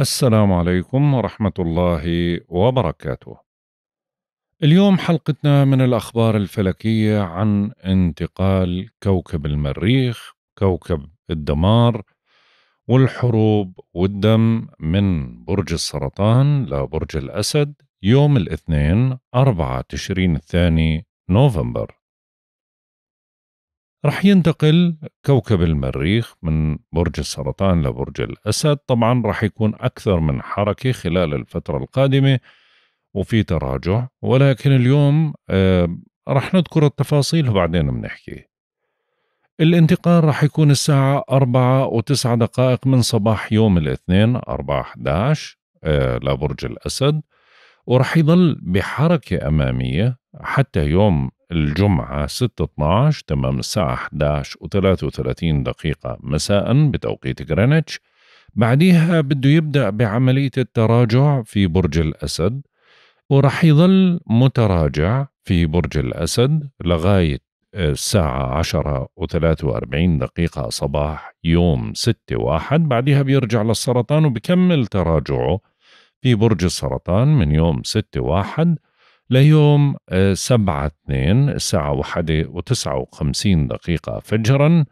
السلام عليكم ورحمة الله وبركاته. اليوم حلقتنا من الأخبار الفلكية عن انتقال كوكب المريخ، كوكب الدمار، والحروب والدم من برج السرطان لبرج الأسد يوم الاثنين 4 تشرين الثاني نوفمبر. رح ينتقل كوكب المريخ من برج السرطان لبرج الأسد طبعا رح يكون أكثر من حركة خلال الفترة القادمة وفي تراجع ولكن اليوم رح نذكر التفاصيل وبعدين بنحكي الانتقال رح يكون الساعة أربعة وتسعة دقائق من صباح يوم الاثنين أربعة 11 آه، لبرج الأسد وراح يضل بحركة أمامية حتى يوم الجمعة 6/12 تمام الساعة 11 و33 دقيقة مساء بتوقيت غرينتش بعديها بده يبدأ بعملية التراجع في برج الأسد وراح يظل متراجع في برج الأسد لغاية آه، الساعة 10 و43 دقيقة صباح يوم 6 واحد بعدها بيرجع للسرطان وبكمل تراجعه في برج السرطان من يوم 6 واحد ليوم 7 آه، 2 الساعة 1 و59 دقيقة فجرا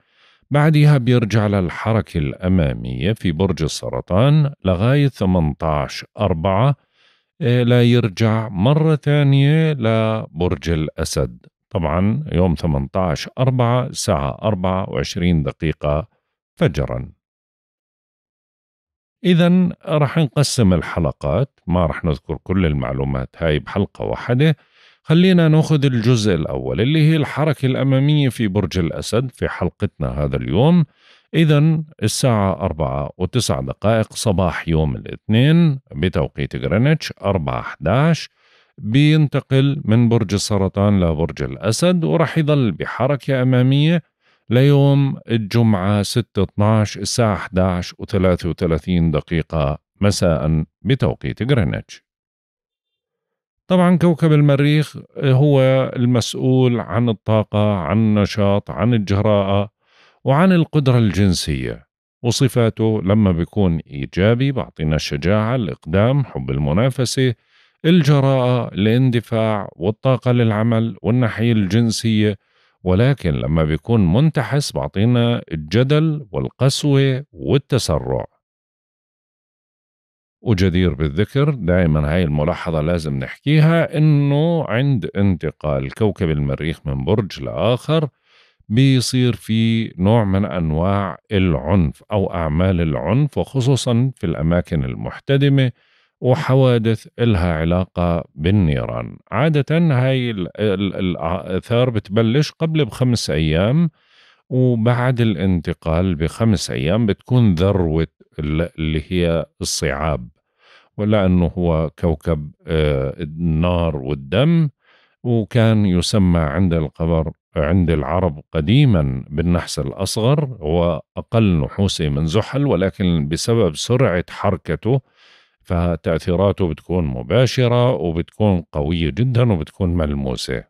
بعدها بيرجع للحركة الأمامية في برج السرطان لغاية 18 4 آه، لا يرجع مرة ثانية لبرج الأسد طبعا يوم 18 4 الساعة 24 دقيقة فجراً إذا رح نقسم الحلقات ما رح نذكر كل المعلومات هاي بحلقة واحدة خلينا ناخذ الجزء الأول اللي هي الحركة الأمامية في برج الأسد في حلقتنا هذا اليوم إذا الساعة أربعة وتسع دقائق صباح يوم الاثنين بتوقيت غرينتش أربعة أحداش بينتقل من برج السرطان لبرج الأسد ورح يضل بحركة أمامية ليوم الجمعة 6 12 الساعة 11 و 33 دقيقة مساء بتوقيت غرينتش طبعا كوكب المريخ هو المسؤول عن الطاقة عن النشاط عن الجراءة وعن القدرة الجنسية وصفاته لما بيكون إيجابي بعطينا الشجاعة الإقدام حب المنافسة الجراءة الاندفاع والطاقة للعمل والناحية الجنسية ولكن لما بيكون منتحس بعطينا الجدل والقسوة والتسرع وجدير بالذكر دائما هاي الملاحظة لازم نحكيها انه عند انتقال كوكب المريخ من برج لآخر بيصير في نوع من أنواع العنف أو أعمال العنف وخصوصا في الأماكن المحتدمة وحوادث إلها علاقة بالنيران عادة هاي الآثار بتبلش قبل بخمس أيام وبعد الانتقال بخمس أيام بتكون ذروة اللي هي الصعاب ولا أنه هو كوكب آه، النار والدم وكان يسمى عند القبر عند العرب قديما بالنحس الأصغر وأقل نحوسه من زحل ولكن بسبب سرعة حركته فتأثيراته بتكون مباشرة وبتكون قوية جدا وبتكون ملموسة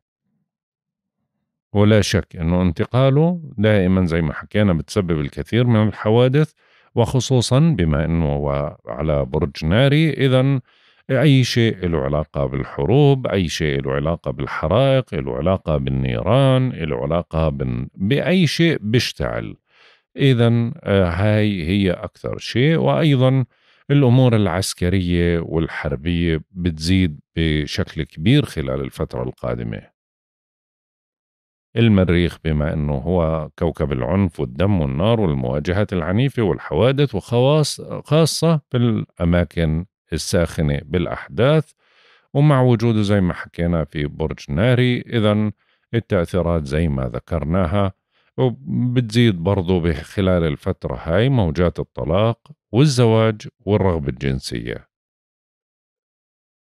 ولا شك أنه انتقاله دائما زي ما حكينا بتسبب الكثير من الحوادث وخصوصا بما أنه على برج ناري إذا أي شيء له علاقة بالحروب أي شيء له علاقة بالحرائق له علاقة بالنيران له علاقة بأي شيء بيشتعل إذا آه، هاي هي أكثر شيء وأيضا الأمور العسكرية والحربية بتزيد بشكل كبير خلال الفترة القادمة المريخ بما أنه هو كوكب العنف والدم والنار والمواجهات العنيفة والحوادث خاصة في الأماكن الساخنة بالأحداث ومع وجوده زي ما حكينا في برج ناري إذا التأثيرات زي ما ذكرناها وبتزيد برضو خلال الفترة هاي موجات الطلاق والزواج والرغبة الجنسية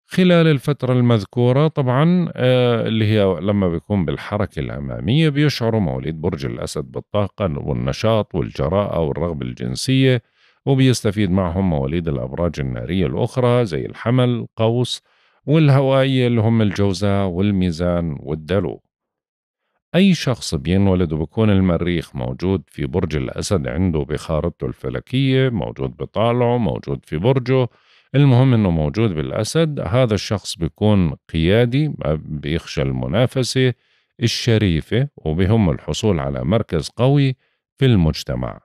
خلال الفترة المذكورة طبعا آه، اللي هي لما بيكون بالحركة الأمامية بيشعر موليد برج الأسد بالطاقة والنشاط والجراءة والرغبة الجنسية وبيستفيد معهم مواليد الأبراج النارية الأخرى زي الحمل قوس والهوائية اللي هم الجوزاء والميزان والدلو أي شخص بينولد وبكون المريخ موجود في برج الأسد عنده بخارطته الفلكية موجود بطالعه موجود في برجه المهم انه موجود بالاسد هذا الشخص بيكون قيادي بيخشى المنافسه الشريفه وبهم الحصول على مركز قوي في المجتمع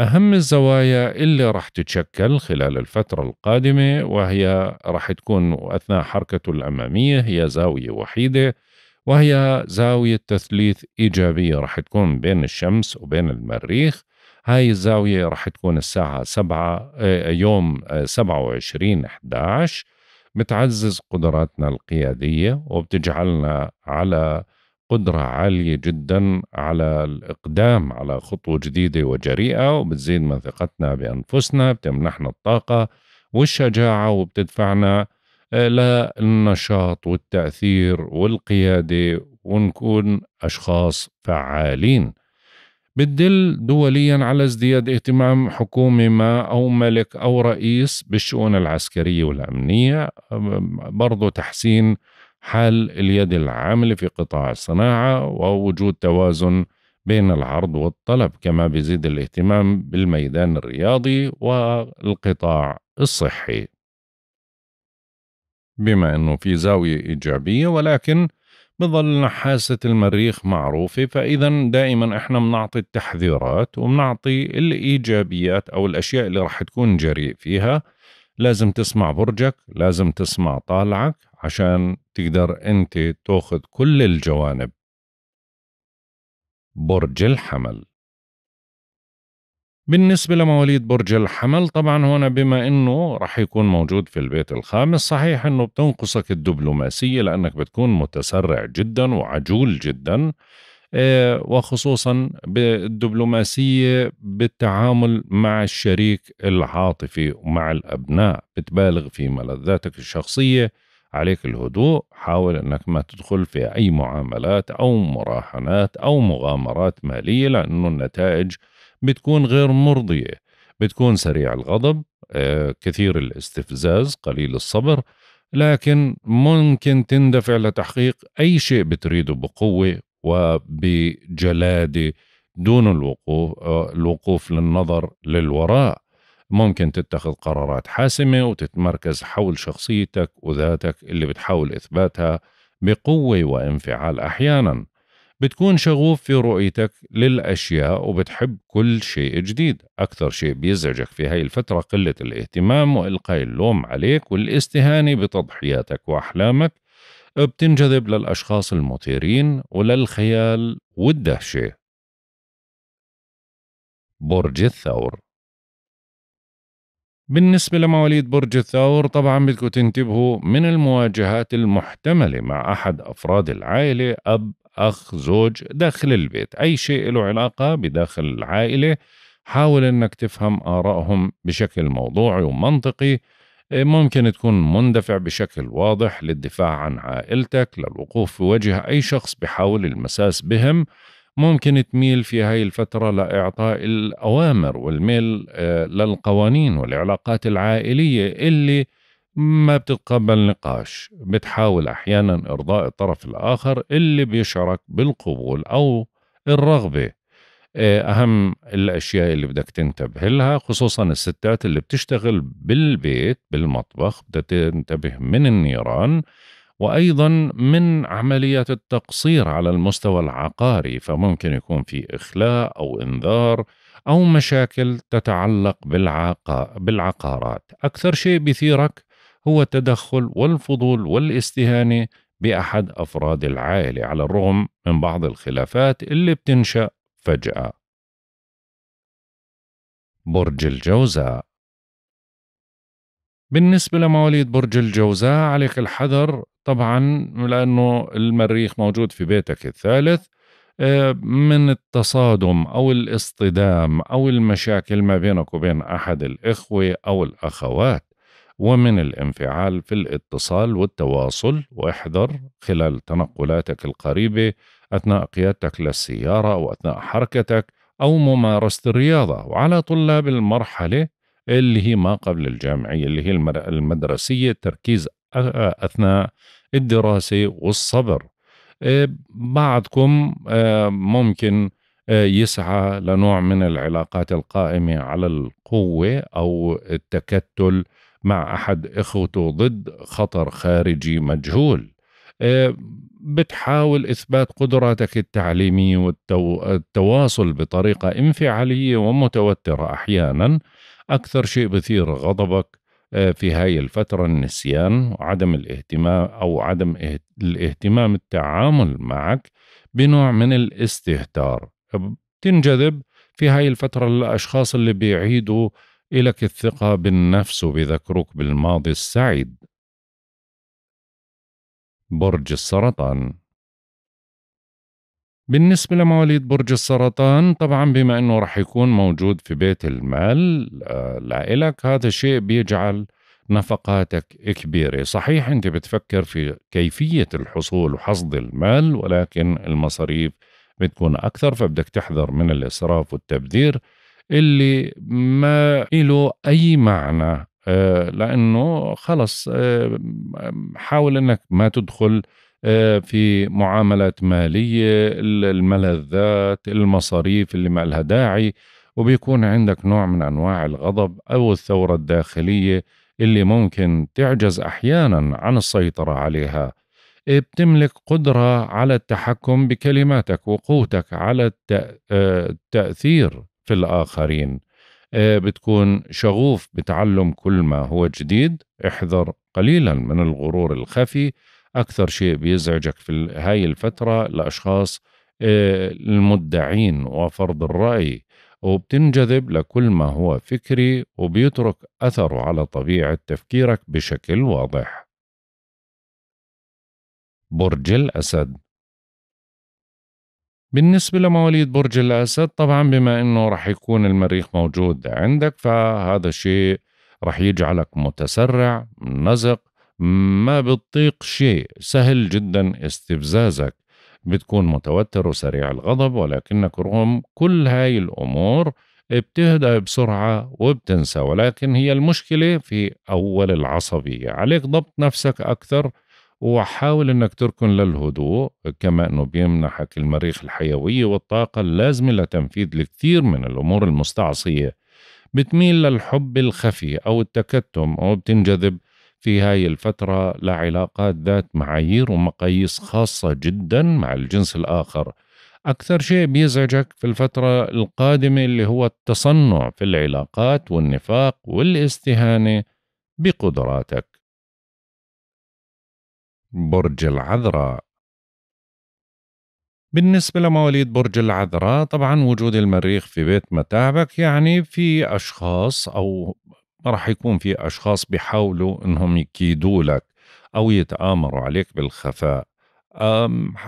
اهم الزوايا اللي راح تتشكل خلال الفتره القادمه وهي راح تكون اثناء حركته الاماميه هي زاويه وحيده وهي زاوية تثليث إيجابية رح تكون بين الشمس وبين المريخ هاي الزاوية رح تكون الساعة 7 آه، يوم 27 آه، 11 بتعزز قدراتنا القيادية وبتجعلنا على قدرة عالية جدا على الإقدام على خطوة جديدة وجريئة وبتزيد من ثقتنا بأنفسنا بتمنحنا الطاقة والشجاعة وبتدفعنا للنشاط والتأثير والقيادة ونكون أشخاص فعالين بتدل دوليا على ازدياد اهتمام حكومة ما أو ملك أو رئيس بالشؤون العسكرية والأمنية برضو تحسين حال اليد العاملة في قطاع الصناعة ووجود توازن بين العرض والطلب كما بيزيد الاهتمام بالميدان الرياضي والقطاع الصحي بما أنه في زاوية إيجابية ولكن بظل نحاسة المريخ معروفة فإذا دائما إحنا بنعطي التحذيرات وبنعطي الإيجابيات أو الأشياء اللي رح تكون جريء فيها لازم تسمع برجك لازم تسمع طالعك عشان تقدر أنت تأخذ كل الجوانب برج الحمل بالنسبة لمواليد برج الحمل طبعا هنا بما انه رح يكون موجود في البيت الخامس صحيح انه بتنقصك الدبلوماسية لانك بتكون متسرع جدا وعجول جدا آه، وخصوصا بالدبلوماسية بالتعامل مع الشريك العاطفي ومع الأبناء بتبالغ في ملذاتك الشخصية عليك الهدوء حاول أنك ما تدخل في أي معاملات أو مراهنات أو مغامرات مالية لأنه النتائج بتكون غير مرضية بتكون سريع الغضب آه، كثير الاستفزاز قليل الصبر لكن ممكن تندفع لتحقيق أي شيء بتريده بقوة وبجلادة دون الوقوف آه، الوقوف للنظر للوراء ممكن تتخذ قرارات حاسمة وتتمركز حول شخصيتك وذاتك اللي بتحاول إثباتها بقوة وانفعال أحيانا بتكون شغوف في رؤيتك للأشياء وبتحب كل شيء جديد أكثر شيء بيزعجك في هاي الفترة قلة الاهتمام وإلقاء اللوم عليك والاستهانة بتضحياتك وأحلامك بتنجذب للأشخاص المثيرين وللخيال والدهشة برج الثور بالنسبة لمواليد برج الثور طبعا بدكم تنتبهوا من المواجهات المحتملة مع أحد أفراد العائلة أب أخ زوج داخل البيت أي شيء له علاقة بداخل العائلة حاول أنك تفهم آرائهم بشكل موضوعي ومنطقي آه، ممكن تكون مندفع بشكل واضح للدفاع عن عائلتك للوقوف في وجه أي شخص بحاول المساس بهم ممكن تميل في هاي الفترة لإعطاء الأوامر والميل آه، للقوانين والعلاقات العائلية اللي ما بتتقبل نقاش بتحاول أحيانا إرضاء الطرف الآخر اللي بيشعرك بالقبول أو الرغبة آه، أهم الأشياء اللي بدك تنتبه لها خصوصا الستات اللي بتشتغل بالبيت بالمطبخ بدها تنتبه من النيران وأيضا من عمليات التقصير على المستوى العقاري فممكن يكون في إخلاء أو إنذار أو مشاكل تتعلق بالعقارات أكثر شيء بيثيرك هو التدخل والفضول والاستهانه باحد افراد العائله على الرغم من بعض الخلافات اللي بتنشا فجاه برج الجوزاء بالنسبة لمواليد برج الجوزاء عليك الحذر طبعا لأنه المريخ موجود في بيتك الثالث آه، من التصادم أو الاصطدام أو المشاكل ما بينك وبين أحد الإخوة أو الأخوات ومن الانفعال في الاتصال والتواصل واحذر خلال تنقلاتك القريبة أثناء قيادتك للسيارة أو أثناء حركتك أو ممارسة الرياضة وعلى طلاب المرحلة اللي هي ما قبل الجامعية اللي هي المدرسية التركيز أثناء الدراسة والصبر آه، بعضكم آه، ممكن آه، يسعى لنوع من العلاقات القائمة على القوة أو التكتل مع أحد إخوته ضد خطر خارجي مجهول آه، بتحاول إثبات قدراتك التعليمية والتواصل بطريقة انفعالية ومتوترة أحيانا أكثر شيء بثير غضبك آه، في هاي الفترة النسيان وعدم الاهتمام أو عدم الاهتمام التعامل معك بنوع من الاستهتار تنجذب في هاي الفترة للأشخاص اللي بيعيدوا إلك الثقة بالنفس وبذكرك بالماضي السعيد برج السرطان بالنسبة لمواليد برج السرطان طبعا بما انه رح يكون موجود في بيت المال آه، لإلك هذا الشيء بيجعل نفقاتك كبيرة صحيح انت بتفكر في كيفية الحصول وحصد المال ولكن المصاريف بتكون أكثر فبدك تحذر من الإسراف والتبذير اللي ما له أي معنى آه، لأنه خلص آه، حاول أنك ما تدخل آه، في معاملات مالية الملذات المصاريف اللي ما لها داعي وبيكون عندك نوع من أنواع الغضب أو الثورة الداخلية اللي ممكن تعجز أحيانا عن السيطرة عليها بتملك قدرة على التحكم بكلماتك وقوتك على التأثير في الآخرين آه، بتكون شغوف بتعلم كل ما هو جديد احذر قليلا من الغرور الخفي أكثر شيء بيزعجك في هاي الفترة لأشخاص آه، المدعين وفرض الرأي وبتنجذب لكل ما هو فكري وبيترك أثره على طبيعة تفكيرك بشكل واضح برج الأسد بالنسبة لمواليد برج الأسد طبعا بما أنه رح يكون المريخ موجود عندك فهذا الشيء رح يجعلك متسرع نزق ما بتطيق شيء سهل جدا استفزازك بتكون متوتر وسريع الغضب ولكنك رغم كل هاي الأمور بتهدأ بسرعة وبتنسى ولكن هي المشكلة في أول العصبية عليك ضبط نفسك أكثر وحاول انك تركن للهدوء كما انه بيمنحك المريخ الحيوية والطاقة اللازمة لتنفيذ الكثير من الامور المستعصية بتميل للحب الخفي او التكتم او بتنجذب في هاي الفترة لعلاقات ذات معايير ومقاييس خاصة جدا مع الجنس الآخر أكثر شيء بيزعجك في الفترة القادمة اللي هو التصنع في العلاقات والنفاق والاستهانة بقدراتك برج العذراء بالنسبة لمواليد برج العذراء طبعا وجود المريخ في بيت متاعبك يعني في أشخاص أو راح يكون في أشخاص بيحاولوا إنهم يكيدوا لك أو يتآمروا عليك بالخفاء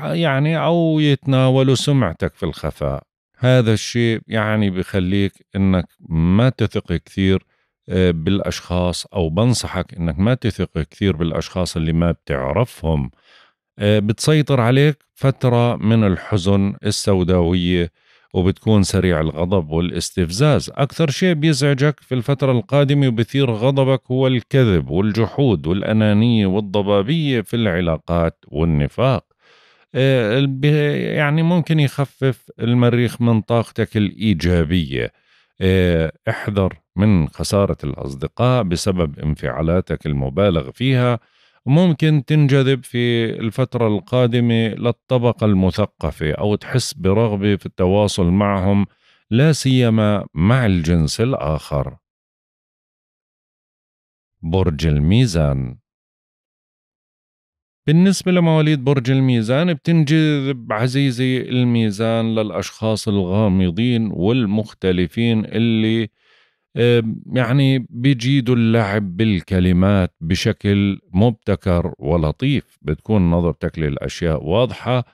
يعني أو يتناولوا سمعتك في الخفاء هذا الشيء يعني بخليك إنك ما تثق كثير آه، بالاشخاص او بنصحك انك ما تثق كثير بالاشخاص اللي ما بتعرفهم آه، بتسيطر عليك فتره من الحزن السوداويه وبتكون سريع الغضب والاستفزاز اكثر شيء بيزعجك في الفتره القادمه وبثير غضبك هو الكذب والجحود والانانيه والضبابيه في العلاقات والنفاق آه، يعني ممكن يخفف المريخ من طاقتك الايجابيه آه، احذر من خسارة الأصدقاء بسبب انفعالاتك المبالغ فيها ممكن تنجذب في الفترة القادمة للطبقة المثقفة أو تحس برغبة في التواصل معهم لا سيما مع الجنس الآخر برج الميزان بالنسبة لمواليد برج الميزان بتنجذب عزيزي الميزان للأشخاص الغامضين والمختلفين اللي يعني بيجيدوا اللعب بالكلمات بشكل مبتكر ولطيف بتكون نظرتك للأشياء واضحة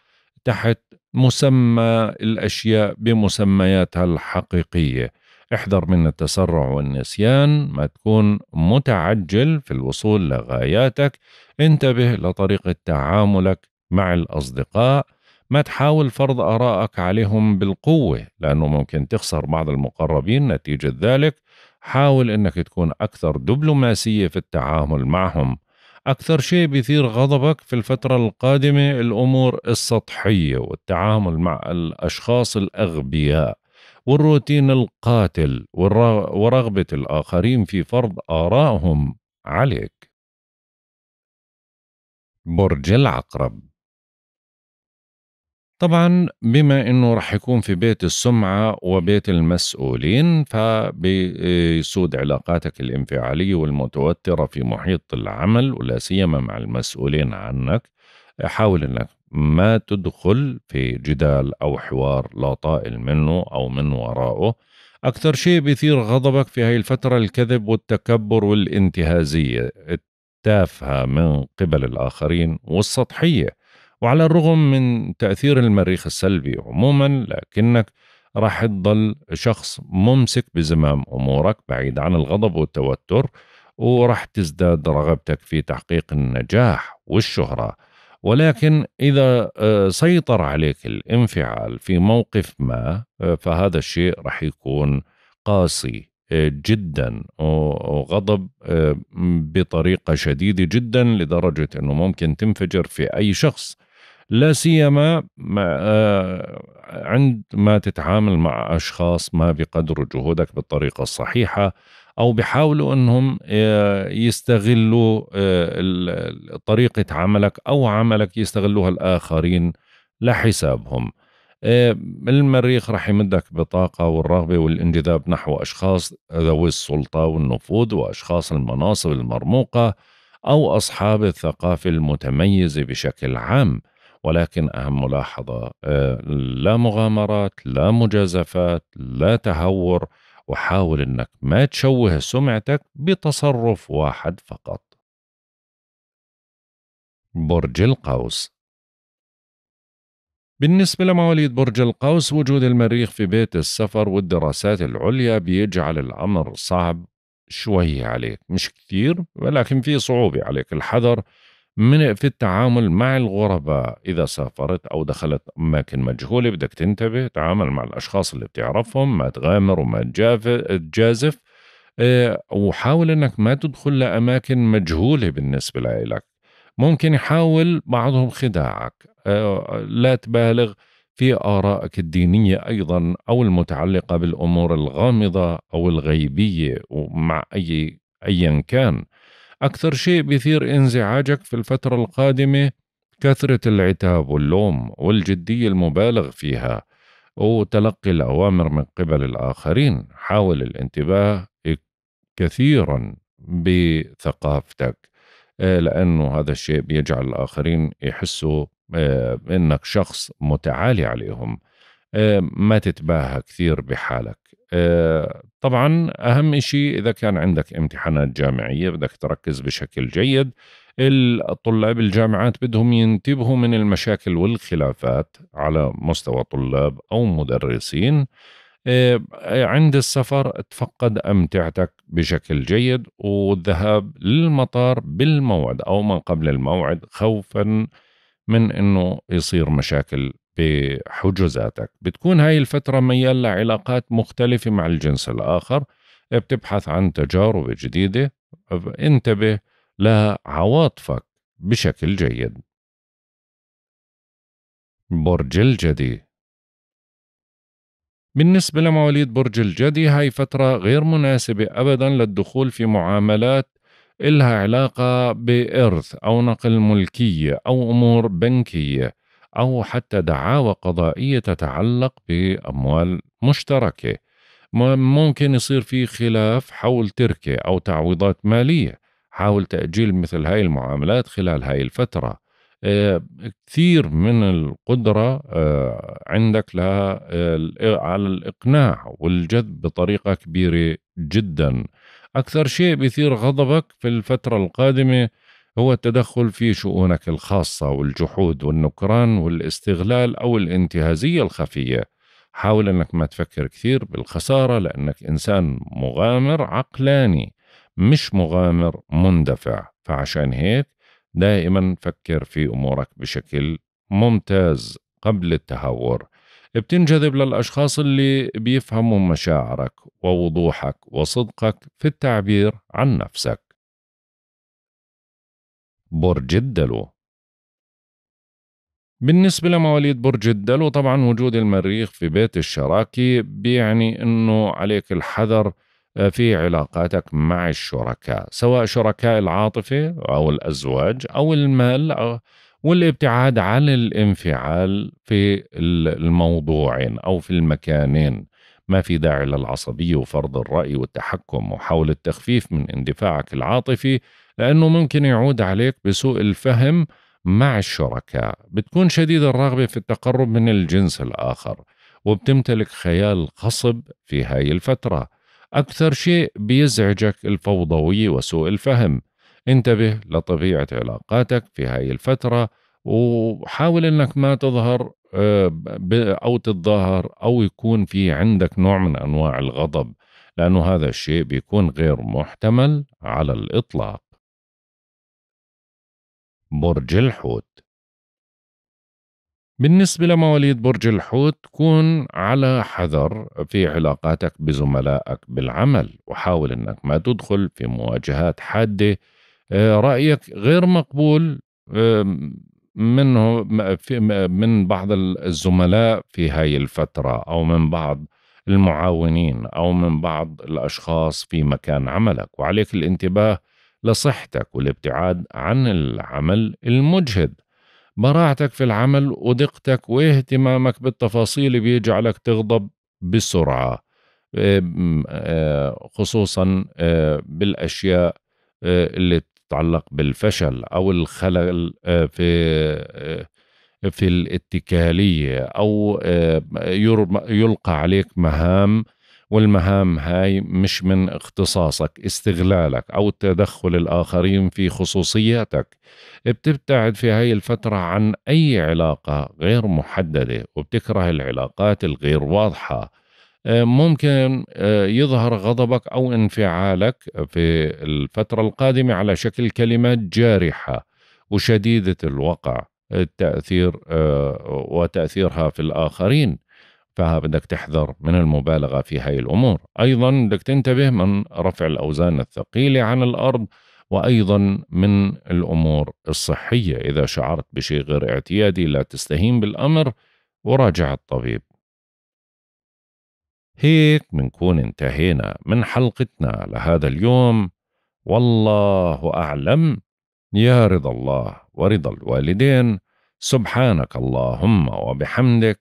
تحت مسمى الأشياء بمسمياتها الحقيقية احذر من التسرع والنسيان ما تكون متعجل في الوصول لغاياتك انتبه لطريقة تعاملك مع الأصدقاء ما تحاول فرض أراءك عليهم بالقوة لأنه ممكن تخسر بعض المقربين نتيجة ذلك حاول أنك تكون أكثر دبلوماسية في التعامل معهم أكثر شيء بيثير غضبك في الفترة القادمة الأمور السطحية والتعامل مع الأشخاص الأغبياء والروتين القاتل ورغبة الآخرين في فرض آرائهم عليك. برج العقرب طبعا بما انه رح يكون في بيت السمعة وبيت المسؤولين فبيسود علاقاتك الانفعالية والمتوترة في محيط العمل ولا سيما مع المسؤولين عنك حاول انك ما تدخل في جدال أو حوار لا طائل منه أو من ورائه أكثر شيء بيثير غضبك في هاي الفترة الكذب والتكبر والانتهازية التافهة من قبل الآخرين والسطحية وعلى الرغم من تأثير المريخ السلبي عموما لكنك راح تضل شخص ممسك بزمام أمورك بعيد عن الغضب والتوتر وراح تزداد رغبتك في تحقيق النجاح والشهرة ولكن إذا آه، سيطر عليك الانفعال في موقف ما آه، فهذا الشيء رح يكون قاسي آه، جدا وغضب بطريقة شديدة جدا لدرجة أنه ممكن تنفجر في أي شخص لا سيما عندما تتعامل مع أشخاص ما بقدر جهودك بالطريقة الصحيحة او بيحاولوا انهم آه، يستغلوا آه، طريقه عملك او عملك يستغلوها الاخرين لحسابهم آه، المريخ رح يمدك بطاقة والرغبة والانجذاب نحو أشخاص ذوي السلطة والنفوذ وأشخاص المناصب المرموقة أو أصحاب الثقافة المتميزة بشكل عام ولكن أهم ملاحظة لا مغامرات لا مجازفات لا تهور وحاول انك ما تشوه سمعتك بتصرف واحد فقط برج القوس بالنسبة لمواليد برج القوس وجود المريخ في بيت السفر والدراسات العليا بيجعل الأمر صعب شوي عليك مش كثير ولكن في صعوبة عليك الحذر من في التعامل مع الغرباء إذا سافرت أو دخلت أماكن مجهولة بدك تنتبه تعامل مع الأشخاص اللي بتعرفهم ما تغامر وما تجازف آه، وحاول أنك ما تدخل لأماكن مجهولة بالنسبة لك ممكن يحاول بعضهم خداعك آه، لا تبالغ في آرائك الدينية أيضا أو المتعلقة بالأمور الغامضة أو الغيبية ومع أي أيا كان أكثر شيء بيثير انزعاجك في الفترة القادمة كثرة العتاب واللوم والجدية المبالغ فيها وتلقي الأوامر من قبل الآخرين حاول الانتباه كثيرا بثقافتك آه، لأنه هذا الشيء بيجعل الآخرين يحسوا آه، إنك شخص متعالي عليهم آه، ما تتباهى كثير بحالك آه، طبعا أهم شيء إذا كان عندك امتحانات جامعية بدك تركز بشكل جيد الطلاب الجامعات بدهم ينتبهوا من المشاكل والخلافات على مستوى طلاب أو مدرسين آه، عند السفر تفقد أمتعتك بشكل جيد والذهاب للمطار بالموعد أو ما قبل الموعد خوفا من أنه يصير مشاكل بحجوزاتك بتكون هاي الفترة ميال لعلاقات مختلفة مع الجنس الآخر بتبحث عن تجارب جديدة انتبه لعواطفك بشكل جيد برج الجدي بالنسبة لمواليد برج الجدي هاي فترة غير مناسبة أبدا للدخول في معاملات إلها علاقة بإرث أو نقل ملكية أو أمور بنكية أو حتى دعاوى قضائية تتعلق بأموال مشتركة ممكن يصير في خلاف حول تركة أو تعويضات مالية حاول تأجيل مثل هاي المعاملات خلال هاي الفترة آه، كثير من القدرة آه، عندك آه، على الإقناع والجذب بطريقة كبيرة جدا أكثر شيء بيثير غضبك في الفترة القادمة هو التدخل في شؤونك الخاصة والجحود والنكران والاستغلال أو الانتهازية الخفية حاول أنك ما تفكر كثير بالخسارة لأنك إنسان مغامر عقلاني مش مغامر مندفع فعشان هيك دائما فكر في أمورك بشكل ممتاز قبل التهور بتنجذب للأشخاص اللي بيفهموا مشاعرك ووضوحك وصدقك في التعبير عن نفسك برج الدلو بالنسبة لمواليد برج الدلو طبعا وجود المريخ في بيت الشراكي بيعني انه عليك الحذر آه، في علاقاتك مع الشركاء سواء شركاء العاطفة او الازواج او المال آه، والابتعاد عن الانفعال في الموضوعين او في المكانين ما في داعي للعصبية وفرض الرأي والتحكم وحاول التخفيف من اندفاعك العاطفي لأنه ممكن يعود عليك بسوء الفهم مع الشركاء بتكون شديد الرغبة في التقرب من الجنس الآخر وبتمتلك خيال قصب في هاي الفترة أكثر شيء بيزعجك الفوضوية وسوء الفهم انتبه لطبيعة علاقاتك في هاي الفترة وحاول انك ما تظهر آه، او تتظاهر او يكون في عندك نوع من انواع الغضب لانه هذا الشيء بيكون غير محتمل على الاطلاق برج الحوت بالنسبة لمواليد برج الحوت كون على حذر في علاقاتك بزملائك بالعمل وحاول أنك ما تدخل في مواجهات حادة آه، رأيك غير مقبول منه من بعض الزملاء في هاي الفترة أو من بعض المعاونين أو من بعض الأشخاص في مكان عملك وعليك الانتباه لصحتك والابتعاد عن العمل المجهد براعتك في العمل ودقتك واهتمامك بالتفاصيل بيجعلك تغضب بسرعة آه، آه، خصوصا آه، بالأشياء اللي تتعلق بالفشل أو الخلل في في الاتكالية أو يلقى عليك مهام والمهام هاي مش من اختصاصك استغلالك أو تدخل الآخرين في خصوصياتك بتبتعد في هاي الفترة عن أي علاقة غير محددة وبتكره العلاقات الغير واضحة آه، ممكن آه، يظهر غضبك أو انفعالك في الفترة القادمة على شكل كلمات جارحة وشديدة الوقع التأثير آه، وتأثيرها في الآخرين فبدك تحذر من المبالغة في هاي الأمور أيضا بدك تنتبه من رفع الأوزان الثقيلة عن الأرض وأيضا من الأمور الصحية إذا شعرت بشيء غير اعتيادي لا تستهين بالأمر وراجع الطبيب هيك بنكون انتهينا من حلقتنا لهذا اليوم والله أعلم يا رضا الله ورضا الوالدين سبحانك اللهم وبحمدك